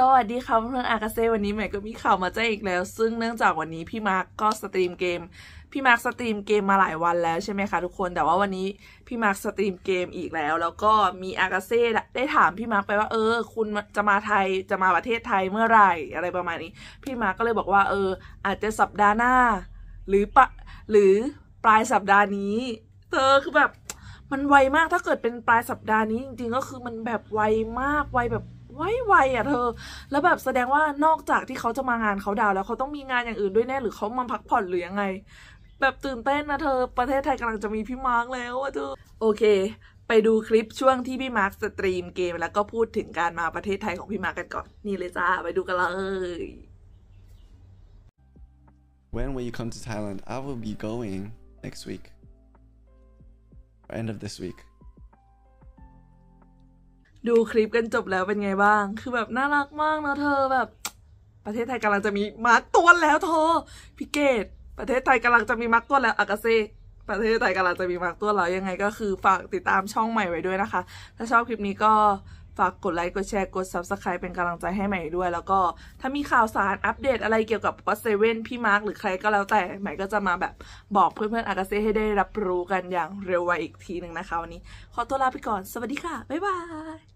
สวัสดีครับเพื่อนอากาเซวันนี้ใหม่ก็มีข่าวมาแจ้งอีกแล้ว ซึ่งเนื่องจากวันนี้พี่มาร์กก็สตรีมเกม พี่มาร์กสตรีมเกมมาหลายวันแล้วใช่ไหมคะทุกคนแต่ว่าวันนี้ พี่มาร์กสตรีมเกมอีกแล้ว แล้วก็มีอากาเซได้ถามพี่ มาร์กไปว่า เออ คุณจะมาไทยจะมาประเทศไทยเมื่อไหร่อะไรประมาณนี้ พี่มาร์กก็เลยบอกว่า เออ อาจจะสัปดาห์หน้า หรือปะหรือปลายสัปดาห์นี้เธอคือแบบมันไวมากถ้าเกิดเป็นปลายสัปดาห์นี้จริงๆก็คือมันแบบไวมากไวแบบไวไวอ่ะเธอ แล้วแบบแสดงว่านอกจากที่เขาจะมางานเขาดาว แล้วเขาต้องมีงานอย่างอื่นด้วยแน่หรือเขามาพักผ่อนหรือยังไง แบบตื่นเต้นนะเธอ ประเทศไทยกำลังจะมีพี่มาร์กแล้วอะเธอโอเค ไปดูคลิปช่วงที่พี่มาร์กสตรีมเกม แล้วก็พูดถึงการมาประเทศไทยของพี่มาร์กกันก่อน นี่เลยจ้า ไปดูกันเลย When will you come to Thailand? I will be going next week. End of this week. ดูคลิปกันจบแล้วเป็นไงบ้าง คือแบบน่ารักมากเนะเธอแบบ ประเทศไทยกำลังจะมีมาร์กตัวแล้วเธอพิเกต ประเทศไทยกำลังจะมีมาร์กตัวแล้วอากาเซประเทศไทยกำลังจะมีมาร์กตัวแล้วยังไง ก็คือฝากติดตามช่องใหม่ไว้ด้วยนะคะ ถ้าชอบคลิปนี้ก็ฝากกดไลค์ กดแชร์ กด subscribe เป็นกำลังใจให้ใหม่ด้วย แล้วก็ถ้ามีข่าวสารอัปเดตอะไรเกี่ยวกับก็เซเว่นพี่มาร์กหรือใครก็แล้วแต่ใหม่ก็จะมาแบบบอกเพื่อนๆอากาเซ่ให้ได้รับรู้กันอย่างเร็วไวอีกทีหนึ่งนะคะวันนี้ขอตัวลาไปก่อน สวัสดีค่ะบ๊ายบาย